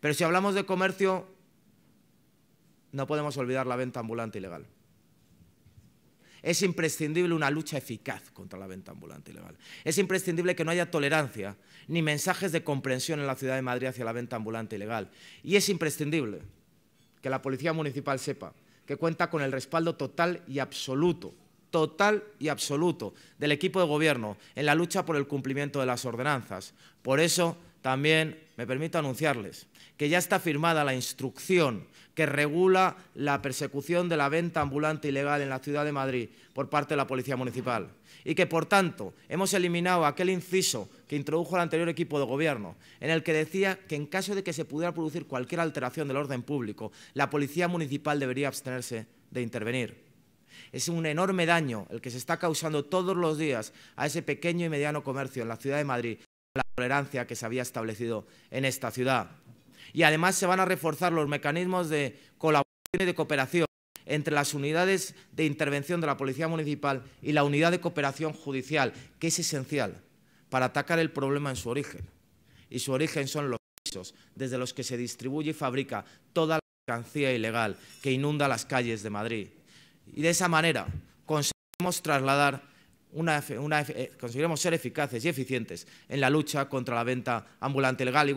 Pero si hablamos de comercio, no podemos olvidar la venta ambulante ilegal. Es imprescindible una lucha eficaz contra la venta ambulante ilegal. Es imprescindible que no haya tolerancia ni mensajes de comprensión en la ciudad de Madrid hacia la venta ambulante ilegal. Y es imprescindible que la Policía Municipal sepa que cuenta con el respaldo total y absoluto, total y absoluto del equipo de gobierno en la lucha por el cumplimiento de las ordenanzas. Por eso también me permito anunciarles que ya está firmada la instrucción que regula la persecución de la venta ambulante ilegal en la ciudad de Madrid por parte de la Policía Municipal y que, por tanto, hemos eliminado aquel inciso que introdujo el anterior equipo de gobierno, en el que decía que en caso de que se pudiera producir cualquier alteración del orden público, la Policía Municipal debería abstenerse de intervenir. Es un enorme daño el que se está causando todos los días a ese pequeño y mediano comercio en la ciudad de Madrid tolerancia que se había establecido en esta ciudad. Y además se van a reforzar los mecanismos de colaboración y de cooperación entre las unidades de intervención de la Policía Municipal y la unidad de cooperación judicial, que es esencial para atacar el problema en su origen. Y su origen son los pisos desde los que se distribuye y fabrica toda la mercancía ilegal que inunda las calles de Madrid. Y de esa manera conseguimos trasladar una, eh, conseguiremos ser eficaces y eficientes en la lucha contra la venta ambulante legal. Igual